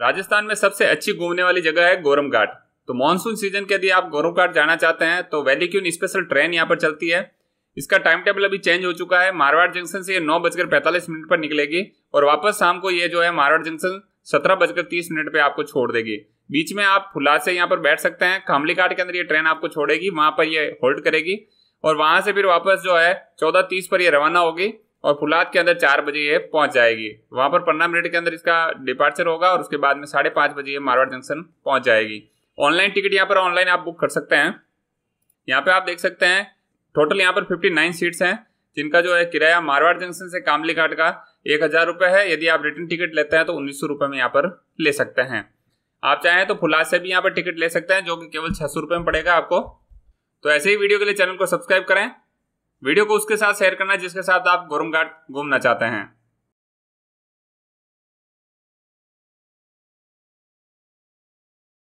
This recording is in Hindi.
राजस्थान में सबसे अच्छी घूमने वाली जगह है गोरम घाट तो मानसून सीजन के यदि आप गोरम घाट जाना चाहते हैं तो वैली क्यून स्पेशल ट्रेन यहाँ पर चलती है इसका टाइम टेबल अभी चेंज हो चुका है मारवाड़ जंक्शन से ये नौ बजकर पैंतालीस मिनट पर निकलेगी और वापस शाम को ये जो है मारवाड़ जंक्शन सत्रह बजकर तीस मिनट पर आपको छोड़ देगी बीच में आप फुला से यहाँ पर बैठ सकते हैं खामली घाट के अंदर ये ट्रेन आपको छोड़ेगी वहाँ पर ये होल्ड करेगी और वहाँ से फिर वापस जो है चौदह तीस पर ये रवाना होगी और फुलाद के अंदर चार बजे ये पहुंच जाएगी वहां पर पन्ना मिनट के अंदर इसका डिपार्चर होगा और उसके बाद में साढ़े पाँच बजे ये मारवाड़ जंक्शन पहुंच जाएगी ऑनलाइन टिकट यहाँ पर ऑनलाइन आप बुक कर सकते हैं यहाँ पे आप देख सकते हैं टोटल यहाँ पर फिफ्टी नाइन सीट्स हैं जिनका जो है किराया मारवाड़ जंक्शन से कामली घाट का एक हज़ार रुपये है यदि आप रिटर्न टिकट लेते हैं तो उन्नीस सौ रुपये में यहाँ पर ले सकते हैं आप चाहें तो फुलाद से भी यहाँ पर टिकट ले सकते हैं जो कि केवल छः सौ रुपये में पड़ेगा आपको तो ऐसे ही वीडियो के लिए चैनल को सब्सक्राइब करें वीडियो को उसके साथ शेयर करना जिसके साथ आप गोरमघाट घूमना चाहते हैं